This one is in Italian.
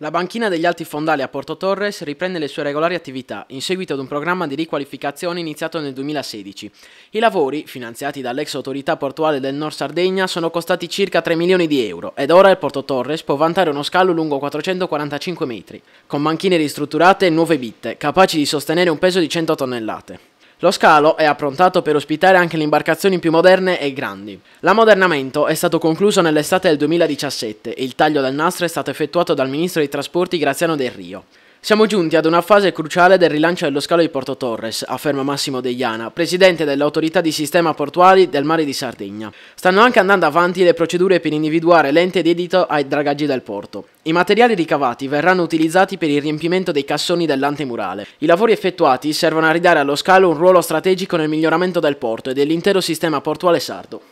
La banchina degli Alti Fondali a Porto Torres riprende le sue regolari attività in seguito ad un programma di riqualificazione iniziato nel 2016. I lavori, finanziati dall'ex autorità portuale del Nord Sardegna, sono costati circa 3 milioni di euro ed ora il Porto Torres può vantare uno scalo lungo 445 metri, con banchine ristrutturate e nuove bitte, capaci di sostenere un peso di 100 tonnellate. Lo scalo è approntato per ospitare anche le imbarcazioni più moderne e grandi. L'ammodernamento è stato concluso nell'estate del 2017 e il taglio del nastro è stato effettuato dal ministro dei trasporti Graziano Del Rio. Siamo giunti ad una fase cruciale del rilancio dello scalo di Porto Torres, afferma Massimo Degliana, presidente dell'autorità di sistema portuali del mare di Sardegna. Stanno anche andando avanti le procedure per individuare l'ente dedito ai dragaggi del porto. I materiali ricavati verranno utilizzati per il riempimento dei cassoni dell'antemurale. I lavori effettuati servono a ridare allo scalo un ruolo strategico nel miglioramento del porto e dell'intero sistema portuale sardo.